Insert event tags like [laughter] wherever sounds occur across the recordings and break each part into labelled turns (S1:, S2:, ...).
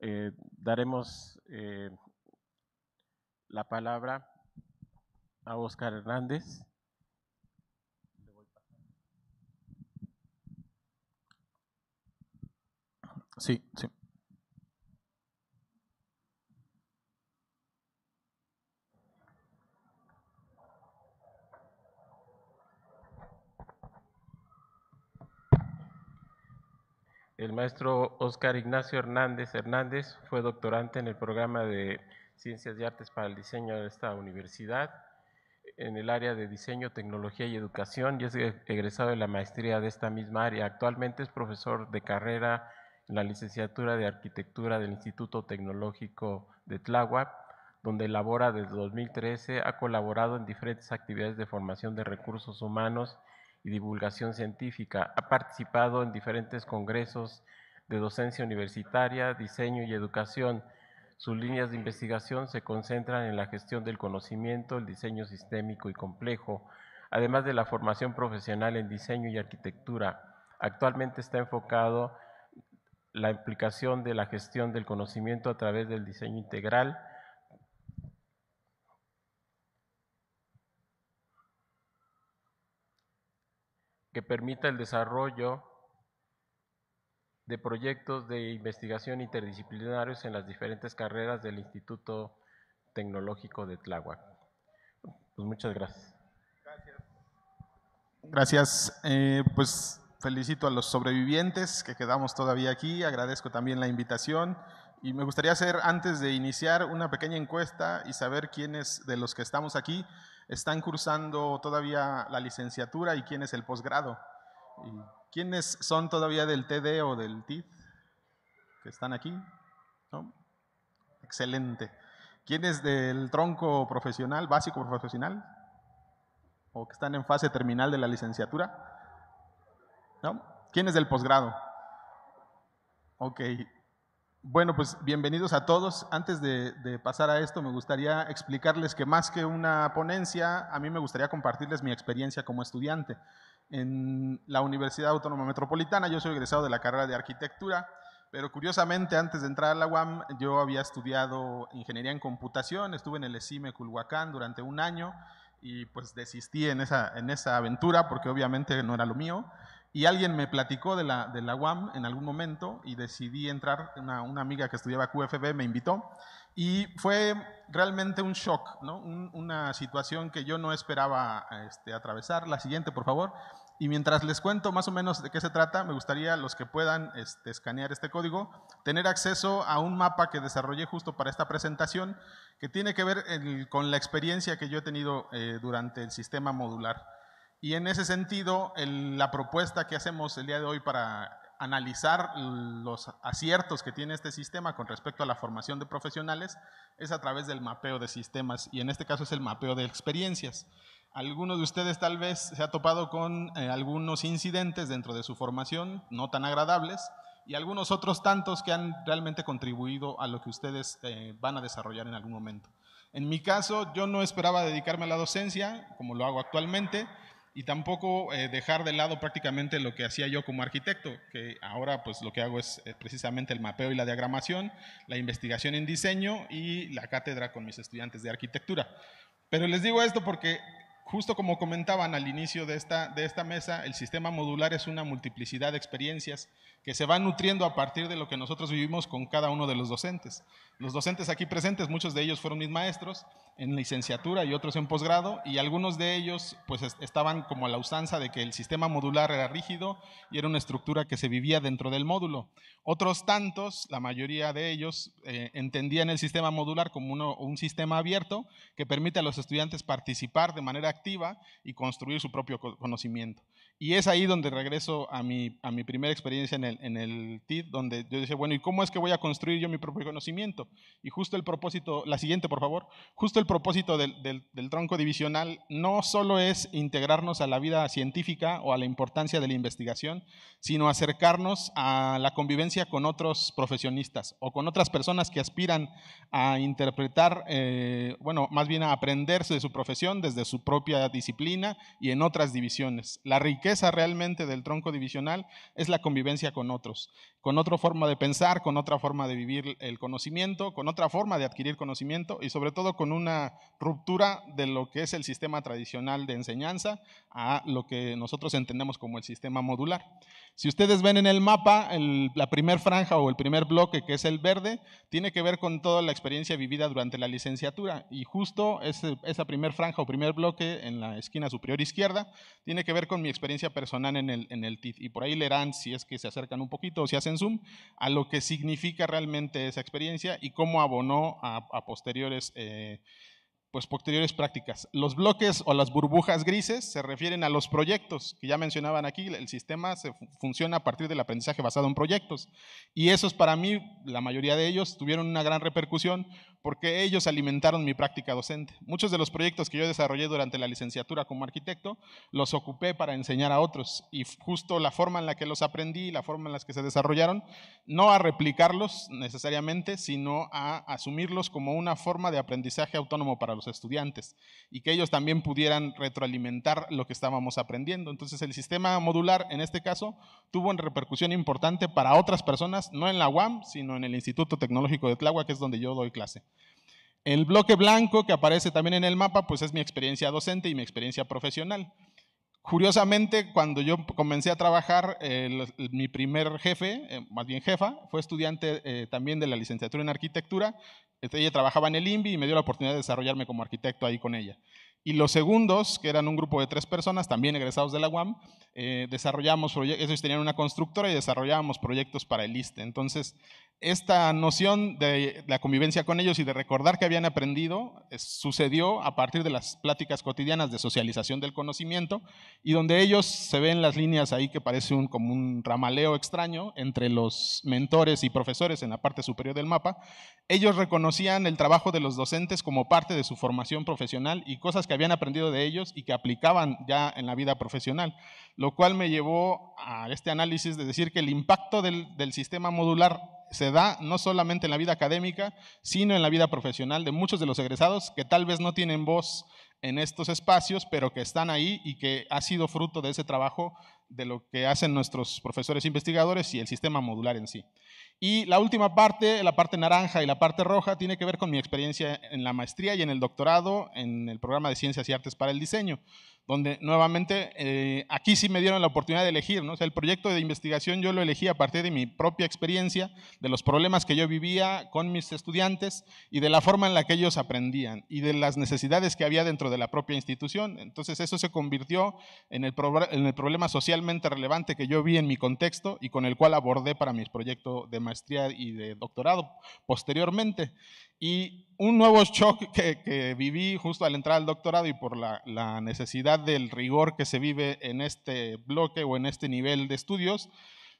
S1: Eh, daremos eh, la palabra a Oscar Hernández. Sí, sí. El maestro Oscar Ignacio Hernández Hernández fue doctorante en el programa de Ciencias y Artes para el Diseño de esta universidad, en el área de Diseño, Tecnología y Educación, y es egresado de la maestría de esta misma área. Actualmente es profesor de carrera en la licenciatura de Arquitectura del Instituto Tecnológico de Tláhuac, donde labora desde 2013, ha colaborado en diferentes actividades de formación de recursos humanos y divulgación científica. Ha participado en diferentes congresos de docencia universitaria, diseño y educación. Sus líneas de investigación se concentran en la gestión del conocimiento, el diseño sistémico y complejo, además de la formación profesional en diseño y arquitectura. Actualmente está enfocado la implicación de la gestión del conocimiento a través del diseño integral, que permita el desarrollo de proyectos de investigación interdisciplinarios en las diferentes carreras del Instituto
S2: Tecnológico de Tláhuac. Pues muchas gracias. Gracias. Eh, pues felicito a los sobrevivientes que quedamos todavía aquí, agradezco también la invitación y me gustaría hacer antes de iniciar una pequeña encuesta y saber quiénes de los que estamos aquí están cursando todavía la licenciatura y quién es el posgrado. ¿Quiénes son todavía del TD o del TID que están aquí? ¿No? Excelente. ¿Quién es del tronco profesional, básico profesional? ¿O que están en fase terminal de la licenciatura? ¿No? ¿Quién es del posgrado? Ok, bueno, pues bienvenidos a todos. Antes de, pasar a esto, me gustaría explicarles que más que una ponencia, a mí me gustaría compartirles mi experiencia como estudiante. En la Universidad Autónoma Metropolitana, yo soy egresado de la carrera de arquitectura, pero curiosamente antes de entrar a la UAM yo había estudiado ingeniería en computación, estuve en el ESIME Culhuacán durante un año y pues desistí en esa aventura porque obviamente no era lo mío. Y alguien me platicó de la, de la UAM en algún momento y decidí entrar, una, una amiga que estudiaba QFB me invitó y fue realmente un shock, ¿no? una situación que yo no esperaba este, atravesar. La siguiente, por favor. Y mientras les cuento más o menos de qué se trata, me gustaría los que puedan este, escanear este código, tener acceso a un mapa que desarrollé justo para esta presentación, que tiene que ver con la experiencia que yo he tenido eh, durante el sistema modular. Y en ese sentido, la propuesta que hacemos el día de hoy para analizar los aciertos que tiene este sistema con respecto a la formación de profesionales es a través del mapeo de sistemas y en este caso es el mapeo de experiencias. Algunos de ustedes tal vez se ha topado con eh, algunos incidentes dentro de su formación no tan agradables y algunos otros tantos que han realmente contribuido a lo que ustedes eh, van a desarrollar en algún momento. En mi caso, yo no esperaba dedicarme a la docencia como lo hago actualmente, y tampoco eh, dejar de lado prácticamente lo que hacía yo como arquitecto, que ahora pues lo que hago es eh, precisamente el mapeo y la diagramación, la investigación en diseño y la cátedra con mis estudiantes de arquitectura. Pero les digo esto porque justo como comentaban al inicio de esta, de esta mesa, el sistema modular es una multiplicidad de experiencias que se va nutriendo a partir de lo que nosotros vivimos con cada uno de los docentes. Los docentes aquí presentes, muchos de ellos fueron mis maestros, en licenciatura y otros en posgrado, y algunos de ellos pues estaban como a la usanza de que el sistema modular era rígido y era una estructura que se vivía dentro del módulo. Otros tantos, la mayoría de ellos, eh, entendían el sistema modular como uno, un sistema abierto que permite a los estudiantes participar de manera activa y construir su propio conocimiento. Y es ahí donde regreso a mi, a mi primera experiencia en el, en el TID, donde yo decía, bueno, ¿y cómo es que voy a construir yo mi propio conocimiento? Y justo el propósito, la siguiente, por favor, justo el el propósito del, tronco divisional no solo es integrarnos a la vida científica o a la importancia de la investigación, sino acercarnos a la convivencia con otros profesionistas o con otras personas que aspiran a interpretar, eh, bueno, más bien a aprenderse de su profesión desde su propia disciplina y en otras divisiones. La riqueza realmente del tronco divisional es la convivencia con otros con otra forma de pensar, con otra forma de vivir el conocimiento, con otra forma de adquirir conocimiento y sobre todo con una ruptura de lo que es el sistema tradicional de enseñanza a lo que nosotros entendemos como el sistema modular. Si ustedes ven en el mapa, la primer franja o el primer bloque, que es el verde, tiene que ver con toda la experiencia vivida durante la licenciatura. Y justo esa primer franja o primer bloque en la esquina superior izquierda tiene que ver con mi experiencia personal en el, en Y por ahí leerán, si es que se acercan un poquito o si hacen zoom, a lo que significa realmente esa experiencia y cómo abonó a, posteriores... Eh, pues posteriores prácticas. Los bloques o las burbujas grises se refieren a los proyectos que ya mencionaban aquí. El sistema se funciona a partir del aprendizaje basado en proyectos. Y esos para mí, la mayoría de ellos, tuvieron una gran repercusión porque ellos alimentaron mi práctica docente. Muchos de los proyectos que yo desarrollé durante la licenciatura como arquitecto los ocupé para enseñar a otros y justo la forma en la que los aprendí, la forma en la que se desarrollaron, no a replicarlos necesariamente, sino a asumirlos como una forma de aprendizaje autónomo para los estudiantes y que ellos también pudieran retroalimentar lo que estábamos aprendiendo. Entonces el sistema modular en este caso tuvo una repercusión importante para otras personas, no en la UAM, sino en el Instituto Tecnológico de Tláhuac, que es donde yo doy clase. El bloque blanco que aparece también en el mapa, pues es mi experiencia docente y mi experiencia profesional. Curiosamente, cuando yo comencé a trabajar, mi primer jefe, eh, más bien jefa, fue estudiante eh, también de la licenciatura en arquitectura. Este, ella trabajaba en el INVI y me dio la oportunidad de desarrollarme como arquitecto ahí con ella. Y los segundos, que eran un grupo de tres personas, también egresados de la UAM, eh, desarrollamos ellos tenían una constructora y desarrollábamos proyectos para el ISTE. Entonces, esta noción de la convivencia con ellos y de recordar que habían aprendido eh, sucedió a partir de las pláticas cotidianas de socialización del conocimiento y donde ellos se ven las líneas ahí que parece un, como un ramaleo extraño entre los mentores y profesores en la parte superior del mapa. Ellos reconocían el trabajo de los docentes como parte de su formación profesional y cosas que habían aprendido de ellos y que aplicaban ya en la vida profesional, lo cual me llevó a este análisis de decir que el impacto del, del sistema modular se da no solamente en la vida académica, sino en la vida profesional de muchos de los egresados que tal vez no tienen voz en estos espacios, pero que están ahí y que ha sido fruto de ese trabajo de lo que hacen nuestros profesores investigadores y el sistema modular en sí. Y la última parte, la parte naranja y la parte roja, tiene que ver con mi experiencia en la maestría y en el doctorado en el programa de Ciencias y Artes para el Diseño, donde nuevamente eh, aquí sí me dieron la oportunidad de elegir, ¿no? O sea, el proyecto de investigación yo lo elegí a partir de mi propia experiencia, de los problemas que yo vivía con mis estudiantes y de la forma en la que ellos aprendían y de las necesidades que había dentro de la propia institución. Entonces eso se convirtió en el, en el problema socialmente relevante que yo vi en mi contexto y con el cual abordé para mi proyecto de maestría y de doctorado posteriormente. Y un nuevo shock que, viví justo al entrar al doctorado y por la, necesidad del rigor que se vive en este bloque o en este nivel de estudios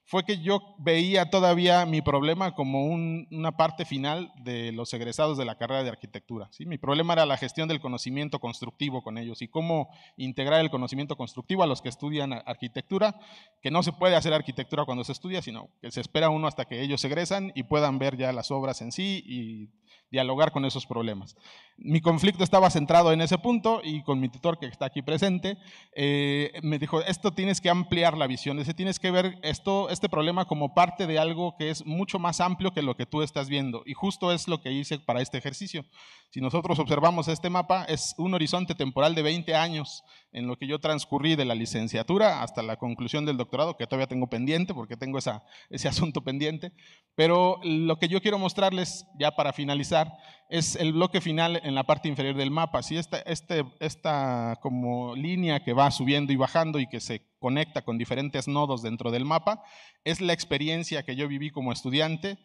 S2: fue que yo veía todavía mi problema como una parte final de los egresados de la carrera de arquitectura. Mi problema era la gestión del conocimiento constructivo con ellos y cómo integrar el conocimiento constructivo a los que estudian arquitectura, que no se puede hacer arquitectura cuando se estudia, sino que se espera uno hasta que ellos egresan y puedan ver ya las obras en sí y dialogar con esos problemas. Mi conflicto estaba centrado en ese punto y con mi tutor que está aquí presente, eh, me dijo, esto tienes que ampliar la visión, Ese tienes que ver esto, este problema como parte de algo que es mucho más amplio que lo que tú estás viendo. Y justo es lo que hice para este ejercicio. Si nosotros observamos este mapa, es un horizonte temporal de 20 años en lo que yo transcurrí de la licenciatura hasta la conclusión del doctorado, que todavía tengo pendiente porque tengo ese [laughs] asunto pendiente. Pero lo que yo quiero mostrarles, ya para finalizar, es el bloque final en la parte inferior del mapa. Si esta, este, esta como línea que va subiendo y bajando y que se conecta con diferentes nodos dentro del mapa, es la experiencia que yo viví como estudiante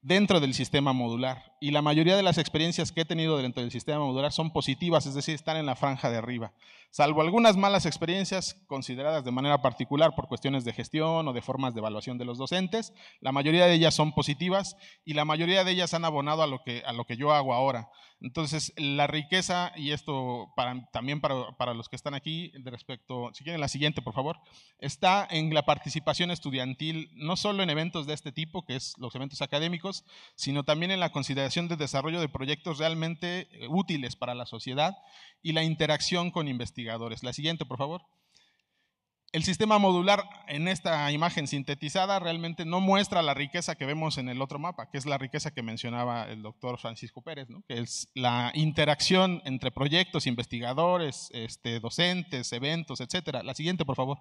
S2: dentro del sistema modular. Y la mayoría de las experiencias que he tenido dentro del sistema modular son positivas, es decir, están en la franja de arriba salvo algunas malas experiencias consideradas de manera particular por cuestiones de gestión o de formas de evaluación de los docentes, la mayoría de ellas son positivas y la mayoría de ellas han abonado a lo que, a lo que yo hago ahora. Entonces, la riqueza, y esto para, también para, para, los que están aquí, de respecto, si quieren la siguiente, por favor, está en la participación estudiantil, no solo en eventos de este tipo, que es los eventos académicos, sino también en la consideración de desarrollo de proyectos realmente eh, útiles para la sociedad y la interacción con investigadores la siguiente, por favor. El sistema modular en esta imagen sintetizada realmente no muestra la riqueza que vemos en el otro mapa, que es la riqueza que mencionaba el doctor Francisco Pérez, ¿no? que es la interacción entre proyectos, investigadores, este, docentes, eventos, etcétera. La siguiente, por favor.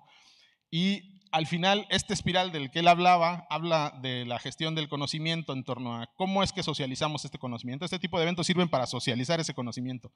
S2: Y al final, esta espiral del que él hablaba, habla de la gestión del conocimiento en torno a cómo es que socializamos este conocimiento. Este tipo de eventos sirven para socializar ese conocimiento,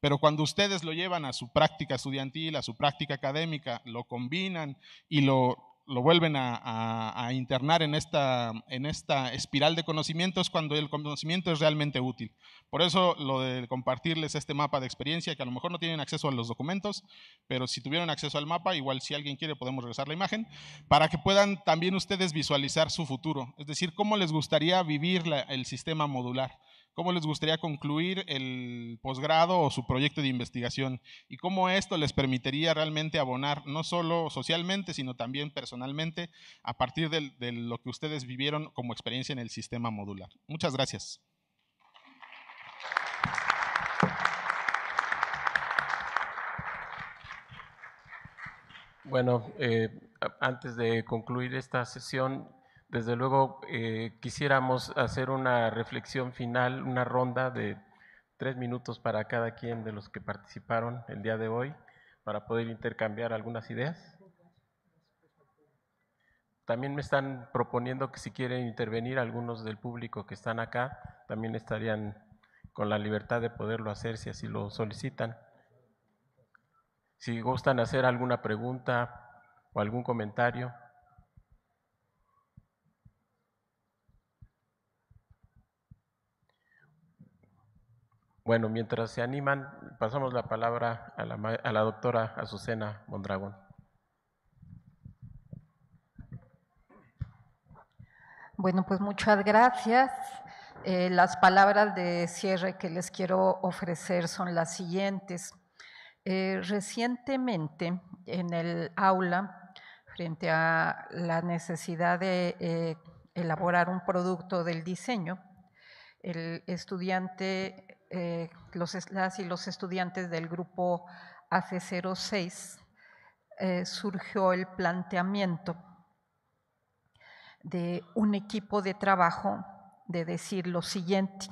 S2: pero cuando ustedes lo llevan a su práctica estudiantil, a su práctica académica, lo combinan y lo lo vuelven a, internar en esta, en esta espiral de conocimientos cuando el conocimiento es realmente útil. Por eso lo de compartirles este mapa de experiencia, que a lo mejor no tienen acceso a los documentos, pero si tuvieron acceso al mapa, igual si alguien quiere podemos regresar la imagen, para que puedan también ustedes visualizar su futuro, es decir, cómo les gustaría vivir el sistema modular cómo les gustaría concluir el posgrado o su proyecto de investigación y cómo esto les permitiría realmente abonar, no solo socialmente, sino también personalmente, a partir de, lo que ustedes vivieron como experiencia en el sistema modular. Muchas gracias.
S1: Bueno, eh, antes de concluir esta sesión, desde luego, eh, quisiéramos hacer una reflexión final, una ronda de tres minutos para cada quien de los que participaron el día de hoy, para poder intercambiar algunas ideas. También me están proponiendo que si quieren intervenir algunos del público que están acá, también estarían con la libertad de poderlo hacer si así lo solicitan. Si gustan hacer alguna pregunta o algún comentario. Bueno, mientras se animan, pasamos la palabra a la, a doctora Azucena Mondragón.
S3: Bueno, pues muchas gracias. Eh, las palabras de cierre que les quiero ofrecer son las siguientes. Eh, recientemente en el aula, frente a la necesidad de eh, elaborar un producto del diseño, el estudiante eh, los, las y los estudiantes del grupo AC06 eh, surgió el planteamiento de un equipo de trabajo de decir lo siguiente.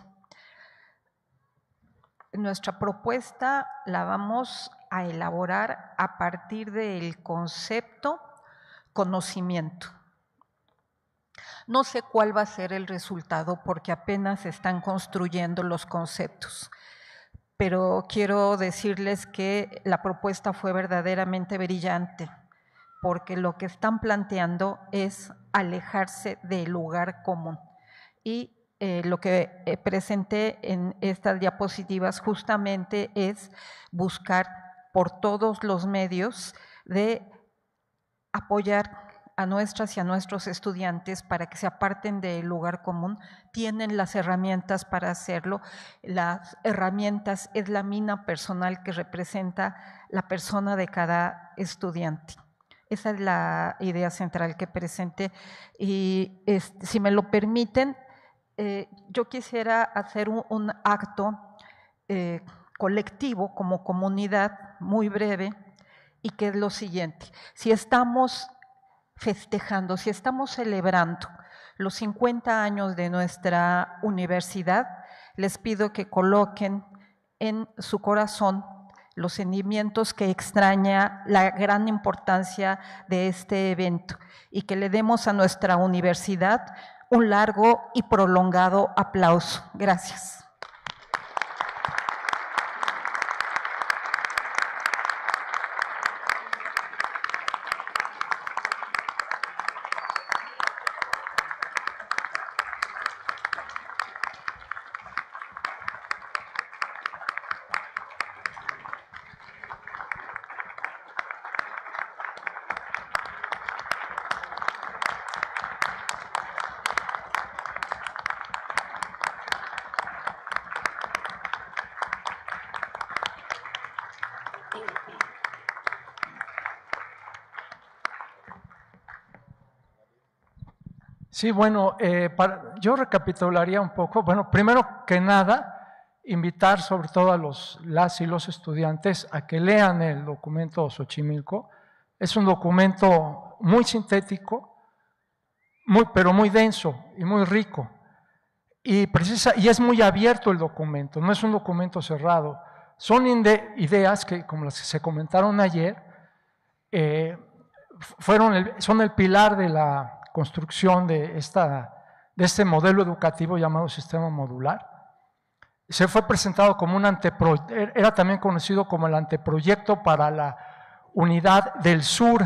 S3: Nuestra propuesta la vamos a elaborar a partir del concepto conocimiento. No sé cuál va a ser el resultado porque apenas están construyendo los conceptos. Pero quiero decirles que la propuesta fue verdaderamente brillante porque lo que están planteando es alejarse del lugar común. Y eh, lo que eh, presenté en estas diapositivas justamente es buscar por todos los medios de apoyar a nuestras y a nuestros estudiantes para que se aparten del lugar común, tienen las herramientas para hacerlo. Las herramientas es la mina personal que representa la persona de cada estudiante. Esa es la idea central que presenté. Y este, si me lo permiten, eh, yo quisiera hacer un, acto eh, colectivo como comunidad muy breve y que es lo siguiente. Si estamos festejando, si estamos celebrando los 50 años de nuestra universidad, les pido que coloquen en su corazón los sentimientos que extraña la gran importancia de este evento y que le demos a nuestra universidad un largo y prolongado aplauso. Gracias.
S4: Sí, bueno, eh, yo recapitularía un poco. Bueno, primero que nada, invitar sobre todo a los, las y los estudiantes a que lean el documento Xochimilco. Es un documento muy sintético, muy, pero muy denso y muy rico. Y, precisa, y es muy abierto el documento, no es un documento cerrado. Son ideas que, como las que se comentaron ayer, eh, fueron son el pilar de la construcción de, esta, de este modelo educativo llamado sistema modular. Se fue presentado como un anteproyecto, er, era también conocido como el anteproyecto para la unidad del sur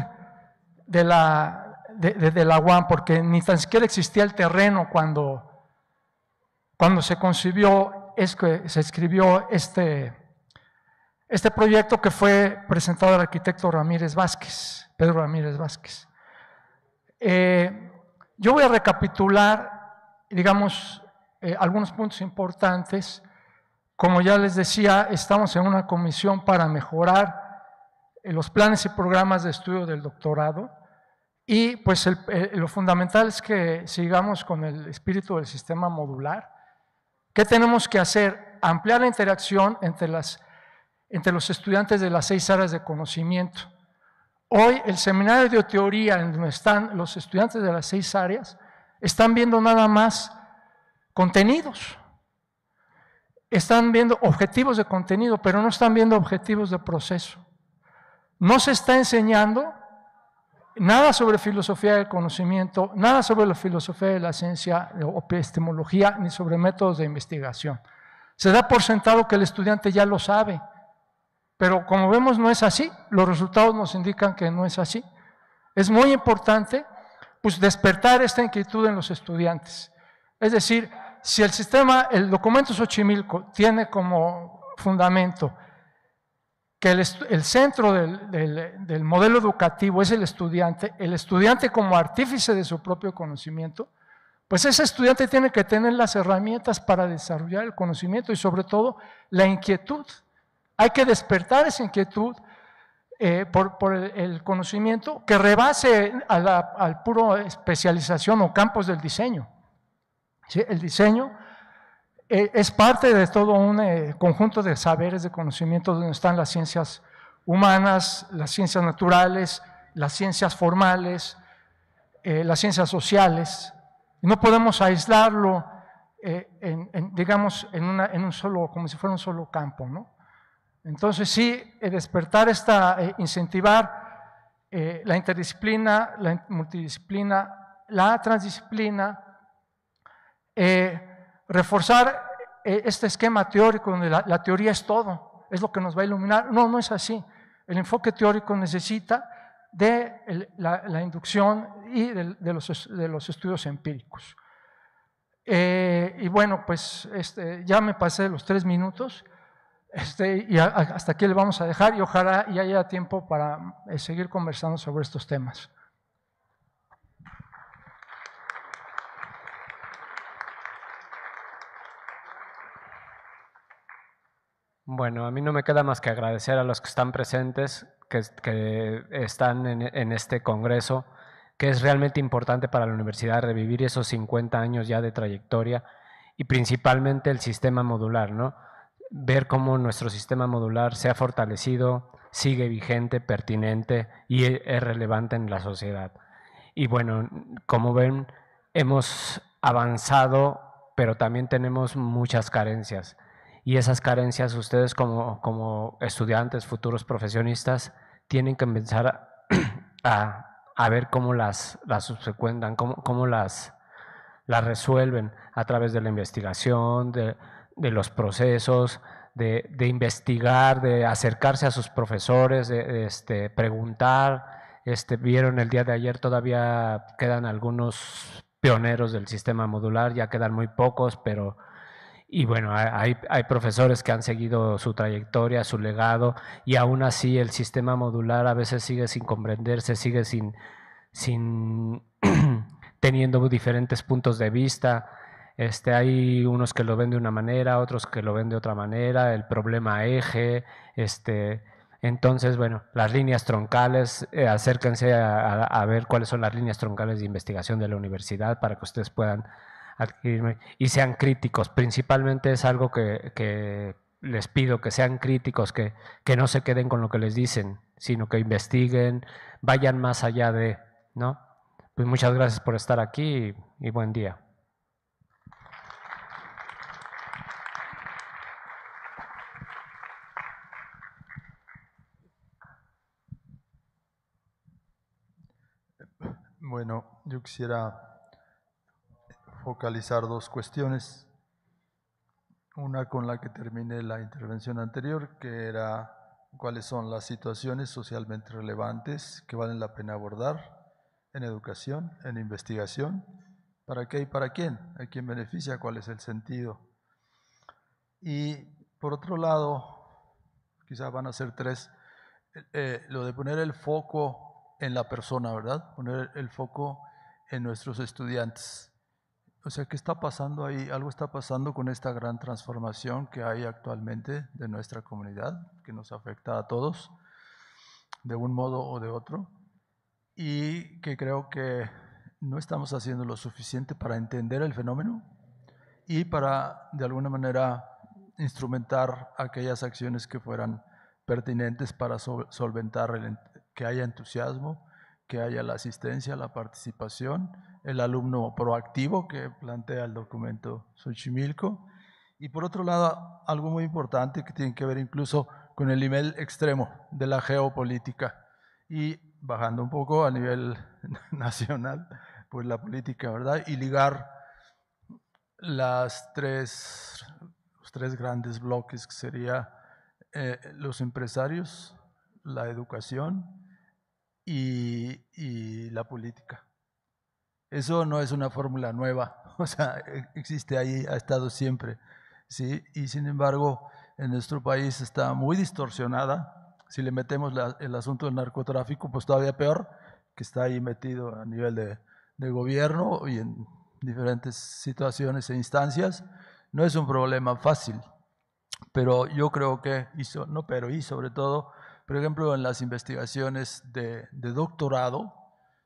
S4: de la, de, UAM, porque ni tan siquiera existía el terreno cuando, cuando se concibió, es que se escribió este, este proyecto que fue presentado al arquitecto Ramírez Vázquez, Pedro Ramírez Vázquez. Eh, yo voy a recapitular, digamos, eh, algunos puntos importantes. Como ya les decía, estamos en una comisión para mejorar eh, los planes y programas de estudio del doctorado. Y pues lo fundamental es que sigamos con el espíritu del sistema modular. ¿Qué tenemos que hacer? Ampliar la interacción entre los estudiantes de las seis áreas de conocimiento Hoy el seminario de teoría en donde están los estudiantes de las seis áreas están viendo nada más contenidos. Están viendo objetivos de contenido, pero no están viendo objetivos de proceso. No se está enseñando nada sobre filosofía del conocimiento, nada sobre la filosofía de la ciencia o epistemología, ni sobre métodos de investigación. Se da por sentado que el estudiante ya lo sabe pero como vemos no es así, los resultados nos indican que no es así. Es muy importante pues despertar esta inquietud en los estudiantes. Es decir, si el sistema, el documento Xochimilco tiene como fundamento que el, centro del, del, modelo educativo es el estudiante, el estudiante como artífice de su propio conocimiento, pues ese estudiante tiene que tener las herramientas para desarrollar el conocimiento y sobre todo la inquietud hay que despertar esa inquietud eh, por, el, conocimiento que rebase a la al puro especialización o campos del diseño. El diseño eh, es parte de todo un eh, conjunto de saberes, de conocimientos donde están las ciencias humanas, las ciencias naturales, las ciencias formales, las ciencias sociales. No podemos aislarlo, en, digamos, en, en un solo, como si fuera un solo campo, ¿no? Entonces sí, eh, despertar esta, eh, incentivar eh, la interdisciplina, la multidisciplina, la transdisciplina, reforzar este esquema teórico donde la, teoría es todo, es lo que nos va a iluminar. No, no es así. El enfoque teórico necesita de la, inducción y de, los, estudios empíricos. y bueno, pues este, ya me pasé los tres minutos. Este, y hasta aquí le vamos a dejar y ojalá y haya tiempo para eh, seguir conversando sobre estos temas.
S5: Bueno, a mí no me queda más que agradecer a los que están presentes, que, están en, en, este congreso, que es realmente importante para la universidad revivir esos 50 años ya de trayectoria y principalmente el sistema modular, ¿no? ver cómo nuestro sistema modular se ha fortalecido, sigue vigente, pertinente y e, es relevante en la sociedad. Y bueno, como ven, hemos avanzado, pero también tenemos muchas carencias. Y esas carencias ustedes como, como estudiantes, futuros profesionistas, tienen que empezar [clears throat] a, a, ver cómo las, las subsecuentan, cómo, cómo las, las resuelven a través de la investigación, de, de los procesos, de, de, investigar, de acercarse a sus profesores, de, este, preguntar. Este, vieron el día de ayer, todavía quedan algunos pioneros del sistema modular, ya quedan muy pocos, pero... Y bueno, hay, hay profesores que han seguido su trayectoria, su legado, y aún así el sistema modular a veces sigue sin comprenderse, sigue sin, sin [clears throat] teniendo diferentes puntos de vista este, hay unos que lo ven de una manera, otros que lo ven de otra manera, el problema eje, este, entonces, bueno, las líneas troncales, eh, acérquense a, ver cuáles son las líneas troncales de investigación de la universidad para que ustedes puedan adquirirme y sean críticos. Principalmente es algo que, les pido, que sean críticos, que, no se queden con lo que les dicen, sino que investiguen, vayan más allá de, ¿no? Pues muchas gracias por estar aquí y buen día.
S6: Bueno, yo quisiera focalizar dos cuestiones. Una con la que terminé la intervención anterior, que era cuáles son las situaciones socialmente relevantes que valen la pena abordar en educación, en investigación, para qué y para quién, a quién beneficia, cuál es el sentido. Y por otro lado, quizás van a ser tres, eh, eh, lo de poner el foco en la persona, ¿verdad? Poner el foco en nuestros estudiantes. O sea, ¿qué está pasando ahí? Algo está pasando con esta gran transformación que hay actualmente de nuestra comunidad, que nos afecta a todos, de un modo o de otro, y que creo que no estamos haciendo lo suficiente para entender el fenómeno y para, de alguna manera, instrumentar aquellas acciones que fueran pertinentes para solventar el, que haya entusiasmo, que haya la asistencia, la participación, el alumno proactivo que plantea el documento Xochimilco. Y por otro lado, algo muy importante que tiene que ver incluso con el nivel extremo de la geopolítica y bajando un poco a nivel [laughs] nacional, pues la política, ¿verdad? Y ligar las tres, los tres grandes bloques que sería eh, los empresarios, la educación y, y la política. Eso no es una fórmula nueva, [laughs] o sea, e-, existe ahí, ha estado siempre. ¿sí? Y sin embargo, en nuestro país está muy distorsionada. Si le metemos el asunto del narcotráfico, pues todavía peor, que está ahí metido a nivel de, de gobierno y en diferentes situaciones e instancias. No es un problema fácil, pero yo creo que, no, pero y sobre todo, por ejemplo, en las investigaciones de, doctorado,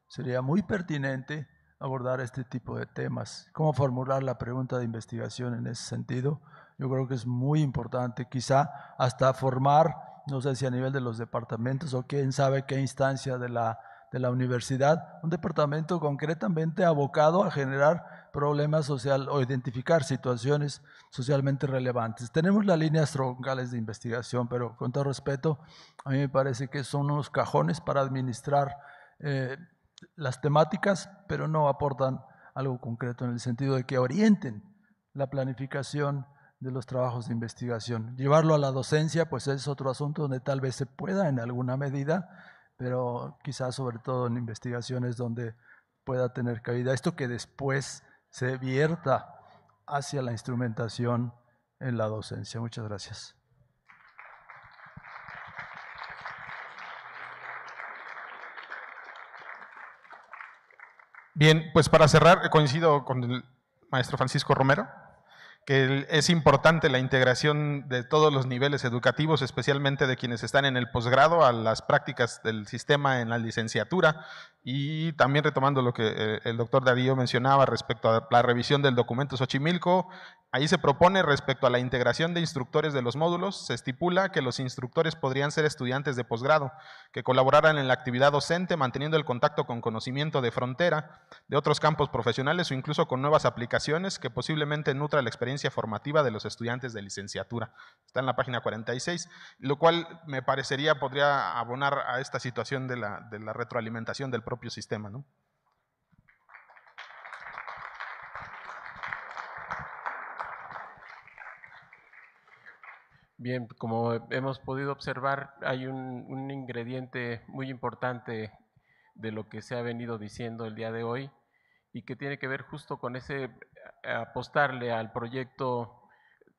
S6: sería muy pertinente abordar este tipo de temas. Cómo formular la pregunta de investigación en ese sentido, yo creo que es muy importante. Quizá hasta formar, no sé si a nivel de los departamentos o quién sabe qué instancia de la universidad, un departamento concretamente abocado a generar problema social o identificar situaciones socialmente relevantes. Tenemos las líneas troncales de investigación, pero con todo respeto, a mí me parece que son unos cajones para administrar eh, las temáticas, pero no aportan algo concreto en el sentido de que orienten la planificación de los trabajos de investigación. Llevarlo a la docencia, pues es otro asunto donde tal vez se pueda en alguna medida, pero quizás sobre todo en investigaciones donde pueda tener cabida. Esto que después se vierta hacia la instrumentación en la docencia. Muchas gracias.
S2: Bien, pues para cerrar, coincido con el maestro Francisco Romero que es importante la integración de todos los niveles educativos, especialmente de quienes están en el posgrado, a las prácticas del sistema en la licenciatura y también retomando lo que eh, el doctor Darío mencionaba respecto a la revisión del documento Xochimilco, ahí se propone respecto a la integración de instructores de los módulos, se estipula que los instructores podrían ser estudiantes de posgrado, que colaboraran en la actividad docente manteniendo el contacto con conocimiento de frontera de otros campos profesionales o incluso con nuevas aplicaciones que posiblemente nutra la experiencia formativa de los estudiantes de licenciatura. Está en la página 46, lo cual me parecería podría abonar a esta situación de la, retroalimentación del propio sistema. Bien,
S1: como hemos podido observar, hay un, ingrediente muy importante de lo que se ha venido diciendo el día de hoy y que tiene que ver justo con ese apostarle al proyecto,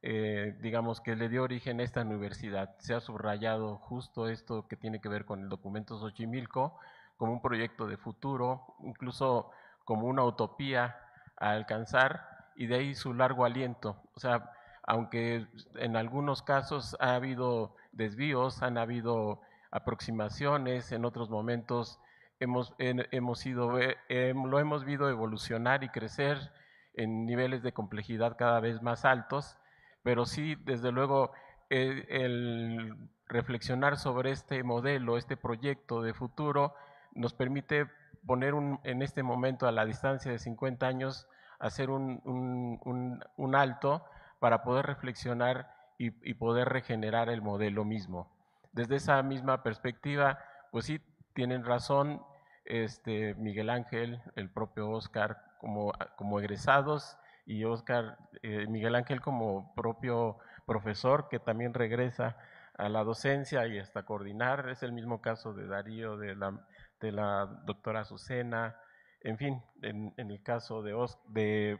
S1: eh, digamos, que le dio origen a esta universidad. Se ha subrayado justo esto que tiene que ver con el documento Xochimilco como un proyecto de futuro, incluso como una utopía a alcanzar y de ahí su largo aliento. O sea, aunque en algunos casos ha habido desvíos, han habido aproximaciones, en otros momentos hemos, hemos lo hemos visto evolucionar y crecer en niveles de complejidad cada vez más altos, pero sí, desde luego, eh, el, reflexionar sobre este modelo, este proyecto de futuro, nos permite poner un, en este momento a la distancia de 50 años, hacer un, un, un alto para poder reflexionar y, y, poder regenerar el modelo mismo. Desde esa misma perspectiva, pues sí, tienen razón este, Miguel Ángel, el propio Oscar como, egresados y Oscar, eh, Miguel Ángel como propio profesor que también regresa a la docencia y hasta coordinar. Es el mismo caso de Darío, de la, doctora Azucena, en fin, en, el caso de,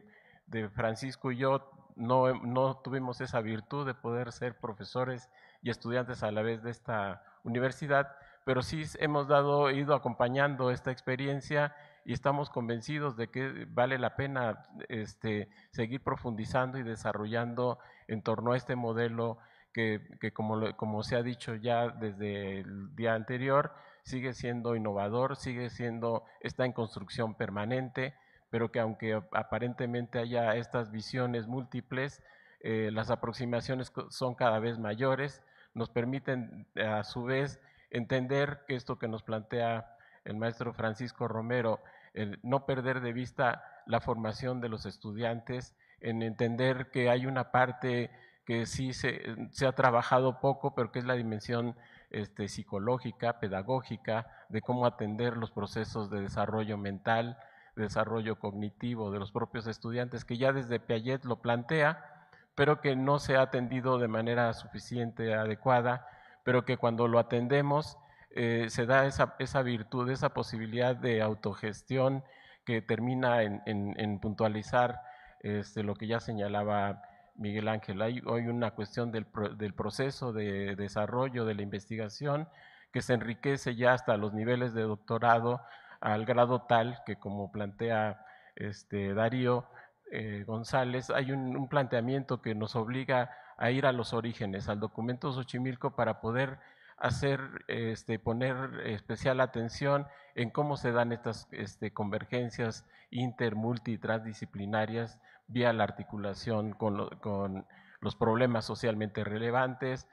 S1: Francisco y yo no tuvimos esa virtud de poder ser profesores y estudiantes a la vez de esta universidad, pero sí hemos dado, ido acompañando esta experiencia y estamos convencidos de que vale la pena este, seguir profundizando y desarrollando en torno a este modelo que, como, como, se ha dicho ya desde el día anterior, sigue siendo innovador, sigue siendo, está en construcción permanente, pero que aunque aparentemente haya estas visiones múltiples, eh, las aproximaciones son cada vez mayores, nos permiten a su vez entender que esto que nos plantea el maestro Francisco Romero, no perder de vista la formación de los estudiantes, en entender que hay una parte que sí se, ha trabajado poco, pero que es la dimensión este, psicológica, pedagógica, de cómo atender los procesos de desarrollo mental, desarrollo cognitivo de los propios estudiantes, que ya desde Piaget lo plantea, pero que no se ha atendido de manera suficiente, adecuada, pero que cuando lo atendemos eh, se da esa, virtud, esa posibilidad de autogestión que termina en, puntualizar este, lo que ya señalaba Miguel Ángel. Hay hoy una cuestión del, proceso de desarrollo de la investigación que se enriquece ya hasta los niveles de doctorado al grado tal que como plantea este, Darío eh, González, hay un, planteamiento que nos obliga a ir a los orígenes, al documento Xochimilco, para poder hacer, este, poner especial atención en cómo se dan estas este, convergencias inter, vía la articulación con, los problemas socialmente relevantes,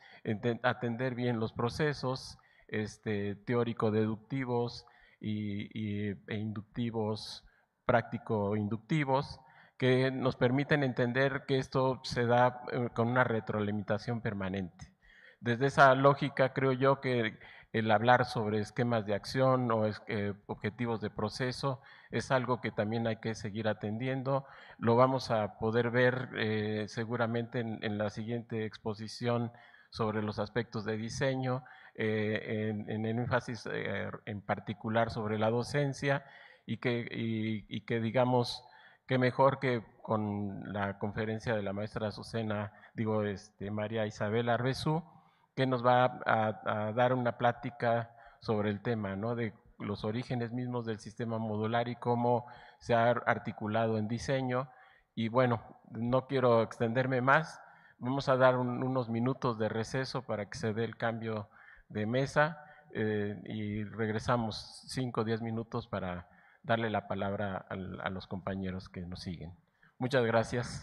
S1: atender bien los procesos este, teórico-deductivos e inductivos, práctico-inductivos, que nos permiten entender que esto se da eh, con una retroalimentación permanente. Desde esa lógica creo yo que el hablar sobre esquemas de acción o eh, objetivos de proceso es algo que también hay que seguir atendiendo. Lo vamos a poder ver eh, seguramente en, la siguiente exposición sobre los aspectos de diseño, en, énfasis en particular sobre la docencia y que digamos qué mejor que con la conferencia de la maestra Azucena, digo, este, María Isabel Arbezú, que nos va a, dar una plática sobre el tema, ¿no? De los orígenes mismos del sistema modular y cómo se ha articulado en diseño. Y bueno, no quiero extenderme más. Vamos a dar unos minutos de receso para que se dé el cambio de mesa eh, y regresamos cinco o 10 minutos para darle la palabra a, los compañeros que nos siguen.
S3: Muchas gracias.